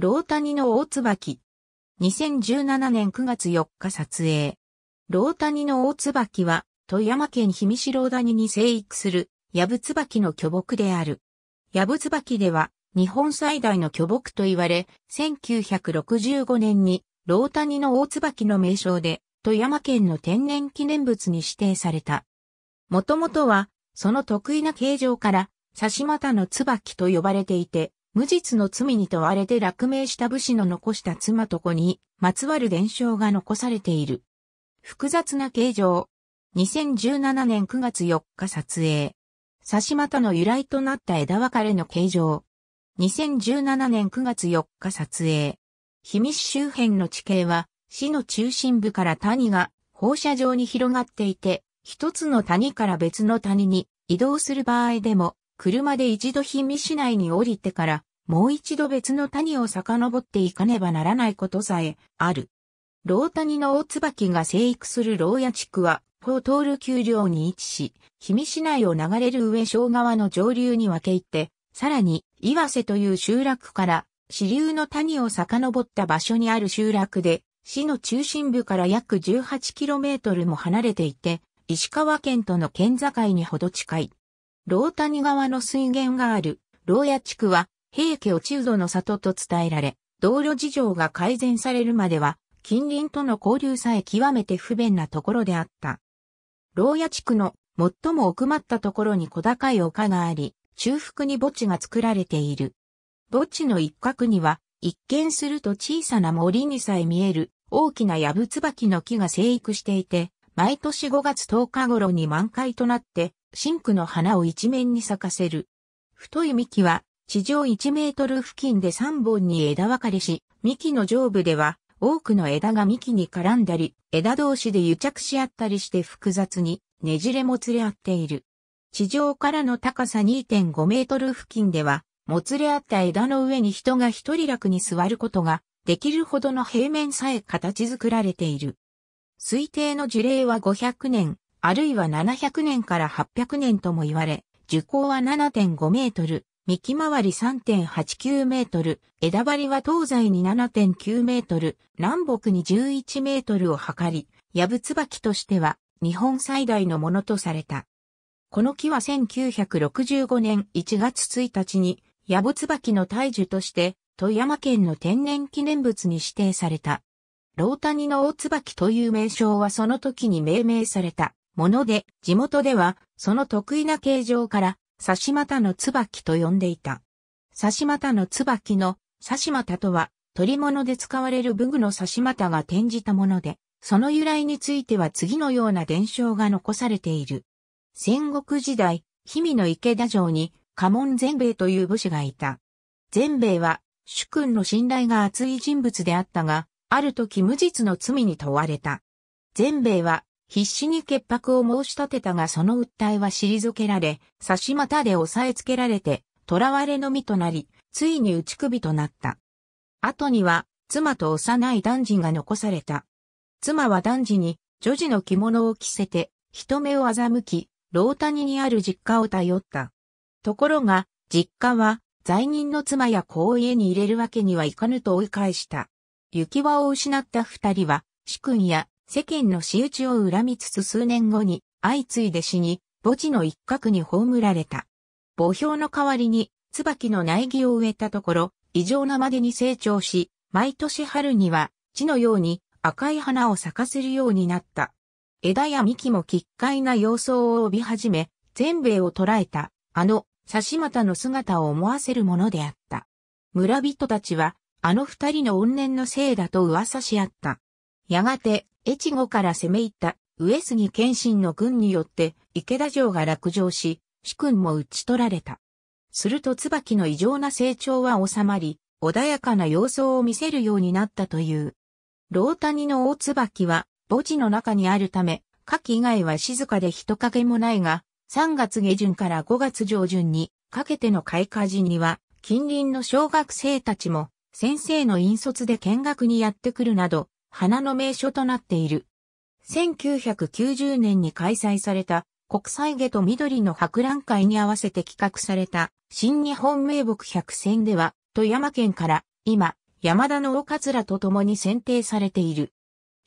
ロータニの大椿。2017年9月4日撮影。ロータニの大椿は、富山県氷見市老谷に生育する、ヤブ椿の巨木である。ヤブ椿では、日本最大の巨木と言われ、1965年に、ロータニの大椿の名称で、富山県の天然記念物に指定された。もともとは、その得意な形状から、刺し股の椿と呼ばれていて、無実の罪に問われて落命した武士の残した妻と子に、まつわる伝承が残されている。複雑な形状。2017年9月4日撮影。差し股の由来となった枝分かれの形状。2017年9月4日撮影。氷見市周辺の地形は、市の中心部から谷が放射状に広がっていて、一つの谷から別の谷に移動する場合でも車で一度氷見市内に降りてから、もう一度別の谷を遡っていかねばならないことさえある。老谷の大椿が生育する牢屋地区は、ポトール丘陵に位置し、氷見市内を流れる上小川の上流に分け入って、さらに、岩瀬という集落から、支流の谷を遡った場所にある集落で、市の中心部から約 18km も離れていて、石川県との県境にほど近い。老谷川の水源がある、老屋地区は、平家落人の里と伝えられ、道路事情が改善されるまでは、近隣との交流さえ極めて不便なところであった。牢屋地区の最も奥まったところに小高い丘があり、中腹に墓地が作られている。墓地の一角には、一見すると小さな森にさえ見える大きなヤブツバキの木が生育していて、毎年5月10日頃に満開となって深紅の花を一面に咲かせる。太い幹は地上1メートル付近で3本に枝分かれし、幹の上部では多くの枝が幹に絡んだり、枝同士で癒着し合ったりして複雑にねじれもつれ合っている。地上からの高さ2.5メートル付近では、もつれ合った枝の上に人が一人楽に座ることができるほどの平面さえ形作られている。推定の樹齢は500年、あるいは700年から800年とも言われ、樹高は7.5メートル、幹回り3.89メートル、枝張りは東西に7.9メートル、南北に11メートルを測り、ヤブツバキとしては日本最大のものとされた。この木は1965年1月1日に、ヤブツバキの大樹として、富山県の天然記念物に指定された。ロータニの大椿という名称はその時に命名された。もので、地元では、その得意な形状から、刺し股の椿と呼んでいた。刺し股の椿の刺し股とは、取り物で使われる武具の刺し股が転じたもので、その由来については次のような伝承が残されている。戦国時代、氷見の池田城に、家紋全米という武士がいた。全米は、主君の信頼が厚い人物であったが、ある時無実の罪に問われた。全米は、必死に潔白を申し立てたがその訴えは退けられ、差し股で押さえつけられて、囚われの身となり、ついに打ち首となった。後には、妻と幼い男児が残された。妻は男児に、女児の着物を着せて、人目を欺き、老谷にある実家を頼った。ところが、実家は、罪人の妻や子を家に入れるわけにはいかぬと追い返した。行き場を失った二人は、主君や世間の仕打ちを恨みつつ数年後に相次いで死に、墓地の一角に葬られた。墓標の代わりに椿の苗木を植えたところ、異常なまでに成長し、毎年春には、地のように赤い花を咲かせるようになった。枝や幹も奇怪な様相を帯び始め、全米を捉えた、あの、刺し股の姿を思わせるものであった。村人たちは、あの二人の怨念のせいだと噂し合った。やがて、越後から攻め入った上杉謙信の軍によって池田城が落城し、主君も討ち取られた。すると椿の異常な成長は収まり、穏やかな様相を見せるようになったという。老谷の大椿は墓地の中にあるため、夏季以外は静かで人影もないが、3月下旬から5月上旬にかけての開花時には、近隣の小学生たちも先生の引率で見学にやってくるなど、花の名所となっている。1990年に開催された国際下と緑の博覧会に合わせて企画された新日本名木百選では富山県から今山田の大桂と共に選定されている。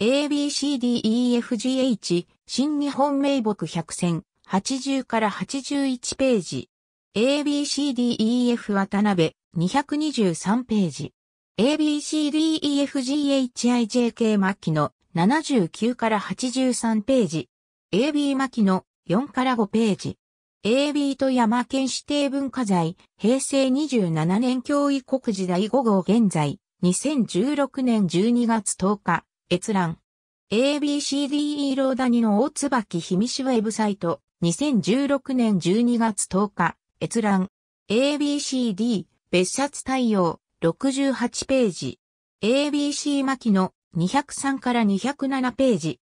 ABCDEFGH 新日本名木百選80から81ページ。ABCDEF 渡辺223ページ。ABCDEFGHIJK 末期の79から83ページ。AB 末期の4から5ページ。AB と山県指定文化財、平成27年教育国時代5号現在、2016年12月10日、閲覧。ABCDE ローダニの大椿秘密ウェブサイト、2016年12月10日、閲覧。ABCD、別冊対応。68ページ。ABC 巻の203から207ページ。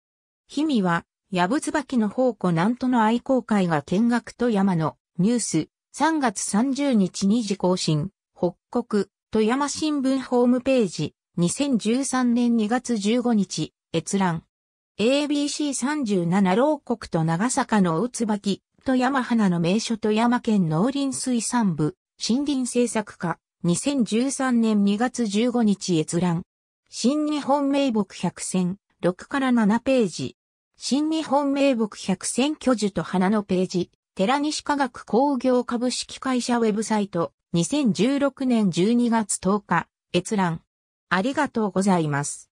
氷見は、矢バキの宝庫南都の愛好会が見学富山のニュース3月30日2時更新。北国富山新聞ホームページ2013年2月15日閲覧。ABC37 郎。国と長坂の大椿、富山花の名所富山県農林水産部、森林政策課、2013年2月15日閲覧。新日本名簿100選、6から7ページ。新日本名簿100選巨樹と花のページ。寺西科学工業株式会社ウェブサイト。2016年12月10日。閲覧。ありがとうございます。